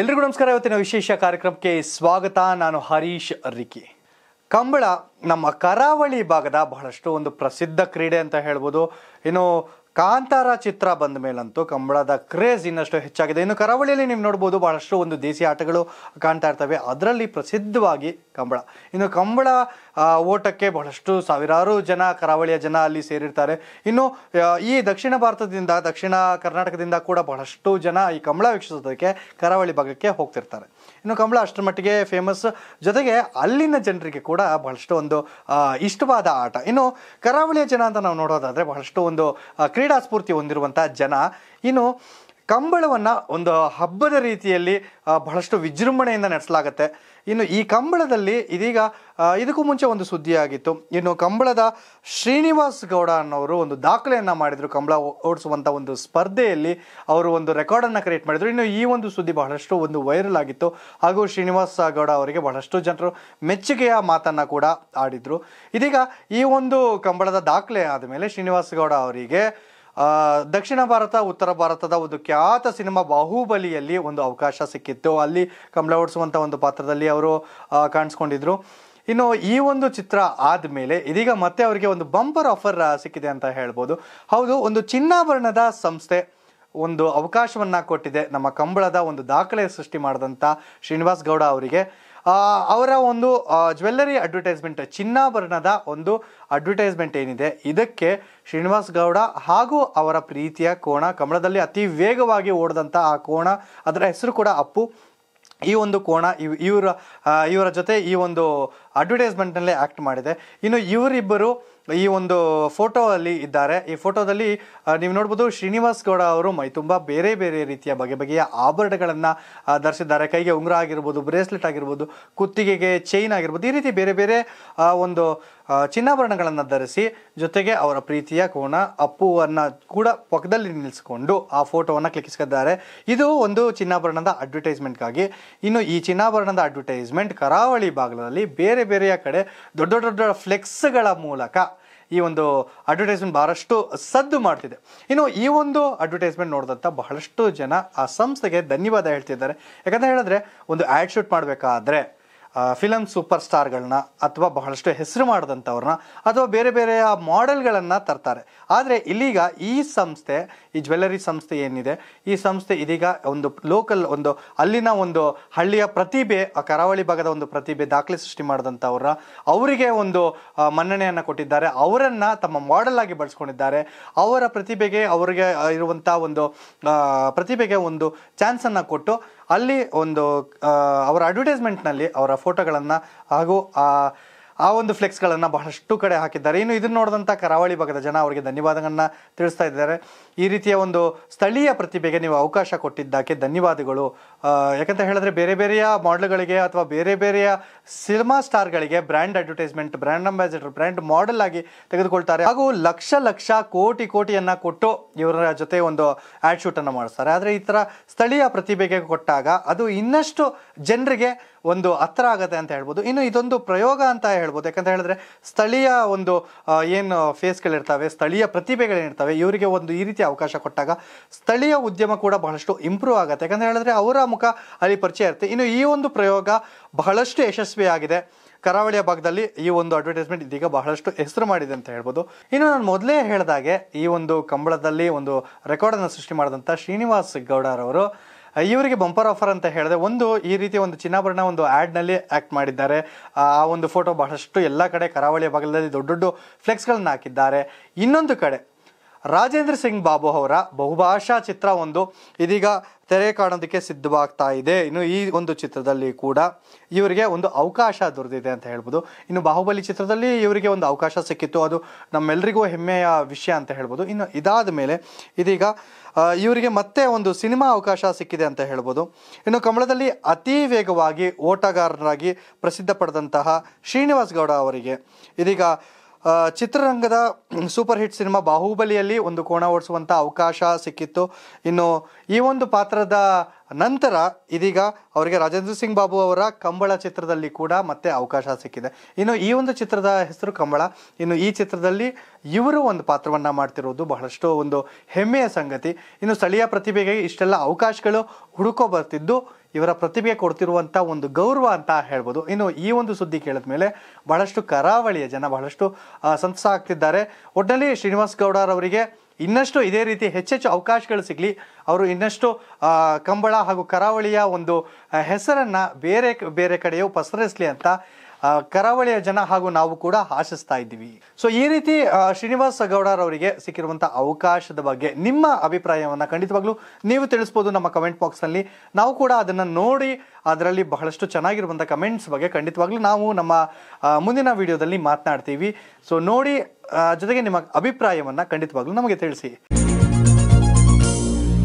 ಎಲ್ರಿಗೂ ನಮಸ್ಕಾರ ಇವತ್ತಿನ ವಿಶೇಷ ಕಾರ್ಯಕ್ರಮಕ್ಕೆ ಸ್ವಾಗತ ನಾನು ಹರೀಶ್ ರಿಕಿ ಕಂಬಳ ನಮ್ಮ ಕರಾವಳಿ ಭಾಗದ ಬಹಳಷ್ಟು ಒಂದು ಪ್ರಸಿದ್ಧ ಕ್ರೀಡೆ ಅಂತ ಹೇಳ್ಬೋದು ಇನ್ನು ಕಾಂತಾರ ಚಿತ್ರ ಬಂದ ಮೇಲಂತೂ ಕಂಬಳದ ಕ್ರೇಜ್ ಇನ್ನಷ್ಟು ಹೆಚ್ಚಾಗಿದೆ ಇನ್ನು ಕರಾವಳಿಯಲ್ಲಿ ನೀವು ನೋಡ್ಬೋದು ಬಹಳಷ್ಟು ಒಂದು ದೇಸಿ ಆಟಗಳು ಕಾಣ್ತಾ ಇರ್ತವೆ ಅದರಲ್ಲಿ ಪ್ರಸಿದ್ಧವಾಗಿ ಕಂಬಳ ಇನ್ನು ಕಂಬಳ ಓಟಕ್ಕೆ ಬಹಳಷ್ಟು ಸಾವಿರಾರು ಜನ ಕರಾವಳಿಯ ಜನ ಅಲ್ಲಿ ಸೇರಿರ್ತಾರೆ ಇನ್ನು ಈ ದಕ್ಷಿಣ ಭಾರತದಿಂದ ದಕ್ಷಿಣ ಕರ್ನಾಟಕದಿಂದ ಕೂಡ ಬಹಳಷ್ಟು ಜನ ಈ ಕಂಬಳ ವೀಕ್ಷಿಸೋದಕ್ಕೆ ಕರಾವಳಿ ಭಾಗಕ್ಕೆ ಹೋಗ್ತಿರ್ತಾರೆ ಇನ್ನು ಕಂಬಳ ಅಷ್ಟರ ಮಟ್ಟಿಗೆ ಫೇಮಸ್ ಜೊತೆಗೆ ಅಲ್ಲಿನ ಜನರಿಗೆ ಕೂಡ ಬಹಳಷ್ಟು ಒಂದು ಇಷ್ಟವಾದ ಆಟ ಇನ್ನು ಕರಾವಳಿಯ ಜನ ಅಂತ ನಾವು ನೋಡೋದಾದರೆ ಬಹಳಷ್ಟು ಒಂದು ಕ್ರೀಡಾ ಸ್ಫೂರ್ತಿ ಹೊಂದಿರುವಂಥ ಜನ ಇನ್ನು ಕಂಬಳವನ್ನು ಒಂದು ಹಬ್ಬದ ರೀತಿಯಲ್ಲಿ ಬಹಳಷ್ಟು ವಿಜೃಂಭಣೆಯಿಂದ ನಡೆಸಲಾಗುತ್ತೆ ಇನ್ನು ಈ ಕಂಬಳದಲ್ಲಿ ಇದೀಗ ಇದಕ್ಕೂ ಮುಂಚೆ ಒಂದು ಸುದ್ದಿಯಾಗಿತ್ತು ಇನ್ನು ಕಂಬಳದ ಶ್ರೀನಿವಾಸ್ ಗೌಡ ಅನ್ನೋರು ಒಂದು ದಾಖಲೆಯನ್ನು ಮಾಡಿದರು ಕಂಬಳ ಓಡಿಸುವಂಥ ಒಂದು ಸ್ಪರ್ಧೆಯಲ್ಲಿ ಅವರು ಒಂದು ರೆಕಾರ್ಡನ್ನು ಕ್ರಿಯೇಟ್ ಮಾಡಿದರು ಇನ್ನು ಈ ಒಂದು ಸುದ್ದಿ ಬಹಳಷ್ಟು ಒಂದು ವೈರಲ್ ಆಗಿತ್ತು ಹಾಗೂ ಶ್ರೀನಿವಾಸ ಗೌಡ ಅವರಿಗೆ ಬಹಳಷ್ಟು ಜನರು ಮೆಚ್ಚುಗೆಯ ಮಾತನ್ನು ಕೂಡ ಆಡಿದರು ಇದೀಗ ಈ ಒಂದು ಕಂಬಳದ ದಾಖಲೆ ಆದಮೇಲೆ ಶ್ರೀನಿವಾಸ ಗೌಡ ಅವರಿಗೆ ದಕ್ಷಿಣ ಭಾರತ ಉತ್ತರ ಭಾರತದ ಒಂದು ಖ್ಯಾತ ಸಿನಿಮಾ ಬಾಹುಬಲಿಯಲ್ಲಿ ಒಂದು ಅವಕಾಶ ಸಿಕ್ಕಿತ್ತು ಅಲ್ಲಿ ಕಮಲ ಓಡಿಸುವಂಥ ಒಂದು ಪಾತ್ರದಲ್ಲಿ ಅವರು ಕಾಣಿಸ್ಕೊಂಡಿದ್ರು ಇನ್ನು ಈ ಒಂದು ಚಿತ್ರ ಆದಮೇಲೆ ಇದೀಗ ಮತ್ತೆ ಅವರಿಗೆ ಒಂದು ಬಂಪರ್ ಆಫರ್ ಸಿಕ್ಕಿದೆ ಅಂತ ಹೇಳ್ಬೋದು ಹೌದು ಒಂದು ಚಿನ್ನಾಭರಣದ ಸಂಸ್ಥೆ ಒಂದು ಅವಕಾಶವನ್ನು ಕೊಟ್ಟಿದೆ ನಮ್ಮ ಕಂಬಳದ ಒಂದು ದಾಖಲೆ ಸೃಷ್ಟಿ ಮಾಡಿದಂಥ ಶ್ರೀನಿವಾಸ್ ಗೌಡ ಅವರಿಗೆ ಅವರ ಒಂದು ಜ್ಯುವೆಲ್ಲರಿ ಅಡ್ವರ್ಟೈಸ್ಮೆಂಟ್ ಚಿನ್ನಾಭರಣದ ಒಂದು ಅಡ್ವರ್ಟೈಸ್ಮೆಂಟ್ ಏನಿದೆ ಇದಕ್ಕೆ ಶ್ರೀನಿವಾಸ್ ಗೌಡ ಹಾಗೂ ಅವರ ಪ್ರೀತಿಯ ಕೋಣ ಕಮಲದಲ್ಲಿ ಅತಿ ವೇಗವಾಗಿ ಓಡದಂಥ ಆ ಕೋಣ ಅದರ ಹೆಸರು ಕೂಡ ಅಪ್ಪು ಈ ಒಂದು ಕೋಣ ಇವ್ ಇವರ ಇವರ ಜೊತೆ ಈ ಒಂದು ಅಡ್ವರ್ಟೈಸ್ಮೆಂಟ್ನಲ್ಲೇ ಆ್ಯಕ್ಟ್ ಮಾಡಿದೆ ಇನ್ನು ಇವರಿಬ್ಬರು ಈ ಒಂದು ಫೋಟೋ ಅಲ್ಲಿ ಇದ್ದಾರೆ ಈ ಫೋಟೋದಲ್ಲಿ ನೀವು ನೋಡ್ಬೋದು ಶ್ರೀನಿವಾಸ್ ಗೌಡ ಅವರು ಮೈ ತುಂಬ ಬೇರೆ ಬೇರೆ ರೀತಿಯ ಬಗೆ ಬಗೆಯ ಆಭರಣಗಳನ್ನು ಧರಿಸಿದ್ದಾರೆ ಕೈಗೆ ಉಂಗುರ ಆಗಿರ್ಬೋದು ಬ್ರೇಸ್ಲೆಟ್ ಆಗಿರ್ಬೋದು ಕುತ್ತಿಗೆಗೆ ಚೈನ್ ಆಗಿರ್ಬೋದು ಈ ರೀತಿ ಬೇರೆ ಬೇರೆ ಒಂದು ಚಿನ್ನಾಭರಣಗಳನ್ನು ಧರಿಸಿ ಜೊತೆಗೆ ಅವರ ಪ್ರೀತಿಯ ಕೋಣ ಅಪ್ಪುವನ್ನು ಕೂಡ ಪಕ್ಕದಲ್ಲಿ ನಿಲ್ಲಿಸಿಕೊಂಡು ಆ ಫೋಟೋವನ್ನು ಕ್ಲಿಕ್ಕಿಸ್ಕಿದ್ದಾರೆ ಇದು ಒಂದು ಚಿನ್ನಾಭರಣದ ಅಡ್ವರ್ಟೈಸ್ಮೆಂಟ್ಗಾಗಿ ಇನ್ನು ಈ ಚಿನ್ನಾಭರಣದ ಅಡ್ವರ್ಟೈಸ್ಮೆಂಟ್ ಕರಾವಳಿ ಭಾಗದಲ್ಲಿ ಬೇರೆ ಬೇರೆಯ ಕಡೆ ದೊಡ್ಡ ದೊಡ್ಡ ದೊಡ್ಡ ಫ್ಲೆಕ್ಸ್ಗಳ ಮೂಲಕ ಈ ಒಂದು ಅಡ್ವರ್ಟೈಸ್ಮೆಂಟ್ ಬಹಳಷ್ಟು ಸದ್ದು ಮಾಡ್ತಿದೆ ಇನ್ನು ಈ ಒಂದು ಅಡ್ವರ್ಟೈಸ್ಮೆಂಟ್ ನೋಡಿದಂಥ ಬಹಳಷ್ಟು ಜನ ಆ ಸಂಸ್ಥೆಗೆ ಧನ್ಯವಾದ ಹೇಳ್ತಿದ್ದಾರೆ ಯಾಕಂತ ಹೇಳಿದ್ರೆ ಒಂದು ಆ್ಯಡ್ ಶೂಟ್ ಮಾಡಬೇಕಾದ್ರೆ ಫಿಲಮ್ ಸೂಪರ್ ಸ್ಟಾರ್ಗಳನ್ನ ಅಥವಾ ಬಹಳಷ್ಟು ಹೆಸರು ಮಾಡಿದಂಥವ್ರನ್ನ ಅಥವಾ ಬೇರೆ ಬೇರೆ ಮಾಡೆಲ್ಗಳನ್ನು ತರ್ತಾರೆ ಆದರೆ ಇಲ್ಲಿಗ ಈ ಸಂಸ್ಥೆ ಈ ಜ್ಯುವೆಲ್ಲರಿ ಸಂಸ್ಥೆ ಏನಿದೆ ಈ ಸಂಸ್ಥೆ ಇದೀಗ ಒಂದು ಲೋಕಲ್ ಒಂದು ಅಲ್ಲಿನ ಒಂದು ಹಳ್ಳಿಯ ಪ್ರತಿಭೆ ಆ ಕರಾವಳಿ ಭಾಗದ ಒಂದು ಪ್ರತಿಭೆ ದಾಖಲೆ ಸೃಷ್ಟಿ ಮಾಡಿದಂಥವ್ರ ಅವರಿಗೆ ಒಂದು ಮನ್ನಣೆಯನ್ನು ಕೊಟ್ಟಿದ್ದಾರೆ ಅವರನ್ನು ತಮ್ಮ ಮಾಡೆಲ್ ಆಗಿ ಬಳಸ್ಕೊಂಡಿದ್ದಾರೆ ಅವರ ಪ್ರತಿಭೆಗೆ ಅವರಿಗೆ ಇರುವಂಥ ಒಂದು ಪ್ರತಿಭೆಗೆ ಒಂದು ಚಾನ್ಸನ್ನು ಕೊಟ್ಟು ಅಲ್ಲಿ ಒಂದು ಅವರ ಅಡ್ವರ್ಟೈಸ್ಮೆಂಟ್ನಲ್ಲಿ ಅವರ ಫೋಟೋಗಳನ್ನು ಹಾಗೂ ಆ ಆ ಒಂದು ಫ್ಲೆಕ್ಸ್ಗಳನ್ನು ಬಹಳಷ್ಟು ಕಡೆ ಹಾಕಿದ್ದಾರೆ ಇನ್ನು ಇದನ್ನು ನೋಡಿದಂಥ ಕರಾವಳಿ ಭಾಗದ ಜನ ಅವರಿಗೆ ಧನ್ಯವಾದಗಳನ್ನು ತಿಳಿಸ್ತಾ ಇದ್ದಾರೆ ಈ ರೀತಿಯ ಒಂದು ಸ್ಥಳೀಯ ಪ್ರತಿಭೆಗೆ ನೀವು ಅವಕಾಶ ಕೊಟ್ಟಿದ್ದಕ್ಕೆ ಧನ್ಯವಾದಗಳು ಯಾಕಂತ ಹೇಳಿದ್ರೆ ಬೇರೆ ಬೇರೆಯ ಮಾಡಲ್ಗಳಿಗೆ ಅಥವಾ ಬೇರೆ ಬೇರೆಯ ಸಿನಿಮಾ ಸ್ಟಾರ್ಗಳಿಗೆ brand advertisement brand ambassador brand model ಆಗಿ ತೆಗೆದುಕೊಳ್ತಾರೆ ಹಾಗೂ ಲಕ್ಷ ಲಕ್ಷ ಕೋಟಿ ಕೋಟಿಯನ್ನು ಕೊಟ್ಟು ಇವರ ಜೊತೆ ಒಂದು ಆ್ಯಡ್ ಶೂಟನ್ನು ಮಾಡಿಸ್ತಾರೆ ಆದರೆ ಈ ಥರ ಸ್ಥಳೀಯ ಪ್ರತಿಭೆಗೆ ಕೊಟ್ಟಾಗ ಅದು ಇನ್ನಷ್ಟು ಜನರಿಗೆ ಒಂದು ಹತ್ರ ಆಗುತ್ತೆ ಅಂತ ಹೇಳ್ಬೋದು ಇನ್ನು ಇದೊಂದು ಪ್ರಯೋಗ ಅಂತ ಹೇಳ್ಬೋದು ಯಾಕಂತ ಹೇಳಿದ್ರೆ ಸ್ಥಳೀಯ ಒಂದು ಏನು ಫೇಸ್ಗಳಿರ್ತವೆ ಸ್ಥಳೀಯ ಪ್ರತಿಭೆಗಳೇನಿರ್ತವೆ ಇವರಿಗೆ ಒಂದು ಈ ರೀತಿ ಅವಕಾಶ ಕೊಟ್ಟಾಗ ಸ್ಥಳೀಯ ಉದ್ಯಮ ಕೂಡ ಬಹಳಷ್ಟು ಇಂಪ್ರೂವ್ ಆಗುತ್ತೆ ಯಾಕಂತ ಹೇಳಿದ್ರೆ ಅವರ ಮುಖ ಅಲ್ಲಿ ಪರಿಚಯ ಇರುತ್ತೆ ಇನ್ನು ಈ ಒಂದು ಪ್ರಯೋಗ ಬಹಳಷ್ಟು ಯಶಸ್ವಿಯಾಗಿದೆ ಕರಾವಳಿಯ ಭಾಗದಲ್ಲಿ ಈ ಒಂದು ಅಡ್ವರ್ಟೈಸ್ಮೆಂಟ್ ಇದೀಗ ಬಹಳಷ್ಟು ಹೆಸರು ಮಾಡಿದೆ ಅಂತ ಹೇಳ್ಬೋದು ಇನ್ನು ನಾನು ಮೊದಲೇ ಹೇಳಿದಾಗೆ ಈ ಒಂದು ಕಂಬಳದಲ್ಲಿ ಒಂದು ರೆಕಾರ್ಡನ್ನು ಸೃಷ್ಟಿ ಮಾಡಿದಂಥ ಶ್ರೀನಿವಾಸ್ ಗೌಡರವರು ಇವರಿಗೆ ಬಂಪರ್ ಆಫರ್ ಅಂತ ಹೇಳಿದೆ ಒಂದು ಈ ರೀತಿ ಒಂದು ಚಿನ್ನಾಭರಣ ಒಂದು ಆ್ಯಡ್ನಲ್ಲಿ ಆ್ಯಕ್ಟ್ ಮಾಡಿದ್ದಾರೆ ಆ ಒಂದು ಫೋಟೋ ಬಹಳಷ್ಟು ಎಲ್ಲ ಕಡೆ ಕರಾವಳಿ ಭಾಗದಲ್ಲಿ ದೊಡ್ಡ ದೊಡ್ಡ ಫ್ಲೆಕ್ಸ್ಗಳನ್ನ ಹಾಕಿದ್ದಾರೆ ಇನ್ನೊಂದು ಕಡೆ ರಾಜೇಂದ್ರ ಸಿಂಗ್ ಬಾಬು ಅವರ ಬಹುಭಾಷಾ ಚಿತ್ರ ಒಂದು ಇದೀಗ ತೆರೆ ಕಾಣೋದಕ್ಕೆ ಸಿದ್ಧವಾಗ್ತಾ ಇದೆ ಇನ್ನು ಈ ಒಂದು ಚಿತ್ರದಲ್ಲಿ ಕೂಡ ಇವರಿಗೆ ಒಂದು ಅವಕಾಶ ದೊರೆತಿದೆ ಅಂತ ಹೇಳ್ಬೋದು ಇನ್ನು ಬಾಹುಬಲಿ ಚಿತ್ರದಲ್ಲಿ ಇವರಿಗೆ ಒಂದು ಅವಕಾಶ ಸಿಕ್ಕಿತ್ತು ಅದು ನಮ್ಮೆಲ್ಲರಿಗೂ ಹೆಮ್ಮೆಯ ವಿಷಯ ಅಂತ ಹೇಳ್ಬೋದು ಇನ್ನು ಇದಾದ ಮೇಲೆ ಇದೀಗ ಇವರಿಗೆ ಮತ್ತೆ ಒಂದು ಸಿನಿಮಾ ಅವಕಾಶ ಸಿಕ್ಕಿದೆ ಅಂತ ಹೇಳ್ಬೋದು ಇನ್ನು ಕಮಲದಲ್ಲಿ ಅತಿ ವೇಗವಾಗಿ ಓಟಗಾರರಾಗಿ ಪ್ರಸಿದ್ಧ ಪಡೆದಂತಹ ಶ್ರೀನಿವಾಸ್ ಗೌಡ ಅವರಿಗೆ ಇದೀಗ ಚಿತ್ರರಂಗದ ಸೂಪರ್ ಹಿಟ್ ಸಿನಿಮಾ ಬಾಹುಬಲಿಯಲ್ಲಿ ಒಂದು ಕೋಣ ಓಡಿಸುವಂಥ ಅವಕಾಶ ಸಿಕ್ಕಿತ್ತು ಇನ್ನು ಈ ಒಂದು ಪಾತ್ರದ ನಂತರ ಇದೀಗ ಅವರಿಗೆ ರಾಜೇಂದ್ರ ಸಿಂಗ್ ಬಾಬು ಅವರ ಕಂಬಳ ಚಿತ್ರದಲ್ಲಿ ಕೂಡ ಮತ್ತೆ ಅವಕಾಶ ಸಿಕ್ಕಿದೆ ಇನ್ನು ಈ ಒಂದು ಚಿತ್ರದ ಹೆಸರು ಕಂಬಳ ಇನ್ನು ಈ ಚಿತ್ರದಲ್ಲಿ ಇವರು ಒಂದು ಪಾತ್ರವನ್ನು ಮಾಡ್ತಿರೋದು ಬಹಳಷ್ಟು ಒಂದು ಹೆಮ್ಮೆಯ ಸಂಗತಿ ಇನ್ನು ಸ್ಥಳೀಯ ಪ್ರತಿಭೆಗೆ ಇಷ್ಟೆಲ್ಲ ಅವಕಾಶಗಳು ಹುಡುಕೋ ಬರ್ತಿದ್ದು ಇವರ ಪ್ರತಿಭೆ ಕೊಡ್ತಿರುವಂಥ ಒಂದು ಗೌರವ ಅಂತ ಹೇಳ್ಬೋದು ಇನ್ನು ಈ ಒಂದು ಸುದ್ದಿ ಕೇಳಿದ ಮೇಲೆ ಬಹಳಷ್ಟು ಕರಾವಳಿಯ ಜನ ಬಹಳಷ್ಟು ಸಂತಸ ಆಗ್ತಿದ್ದಾರೆ ಒಟ್ಟಿನಲ್ಲಿ ಶ್ರೀನಿವಾಸ್ ಗೌಡರವರಿಗೆ ಇನ್ನಷ್ಟು ಇದೇ ರೀತಿ ಹೆಚ್ಚೆಚ್ಚು ಅವಕಾಶಗಳು ಸಿಗಲಿ ಅವರು ಇನ್ನಷ್ಟು ಕಂಬಳ ಹಾಗೂ ಕರಾವಳಿಯ ಒಂದು ಹೆಸರನ್ನು ಬೇರೆ ಬೇರೆ ಕಡೆಯೂ ಪಸರಿಸಲಿ ಅಂತ ಕರಾವಳಿಯ ಜನ ಹಾಗೂ ನಾವು ಕೂಡ ಆಶಿಸ್ತಾ ಇದ್ದೀವಿ ಸೊ ಈ ರೀತಿ ಶ್ರೀನಿವಾಸ್ ಗೌಡರವರಿಗೆ ಸಿಕ್ಕಿರುವಂತಹ ಅವಕಾಶದ ಬಗ್ಗೆ ನಿಮ್ಮ ಅಭಿಪ್ರಾಯವನ್ನು ಖಂಡಿತವಾಗ್ಲೂ ನೀವು ತಿಳಿಸ್ಬೋದು ನಮ್ಮ ಕಮೆಂಟ್ ಬಾಕ್ಸ್ ನಲ್ಲಿ ನಾವು ಕೂಡ ಅದನ್ನ ನೋಡಿ ಅದರಲ್ಲಿ ಬಹಳಷ್ಟು ಚೆನ್ನಾಗಿರುವಂತಹ ಕಮೆಂಟ್ಸ್ ಬಗ್ಗೆ ಖಂಡಿತವಾಗ್ಲೂ ನಾವು ನಮ್ಮ ಮುಂದಿನ ವಿಡಿಯೋದಲ್ಲಿ ಮಾತನಾಡ್ತೀವಿ ಸೊ ನೋಡಿ ಜೊತೆಗೆ ನಿಮ್ಮ ಅಭಿಪ್ರಾಯವನ್ನು ಖಂಡಿತವಾಗ್ಲೂ ನಮಗೆ ತಿಳಿಸಿ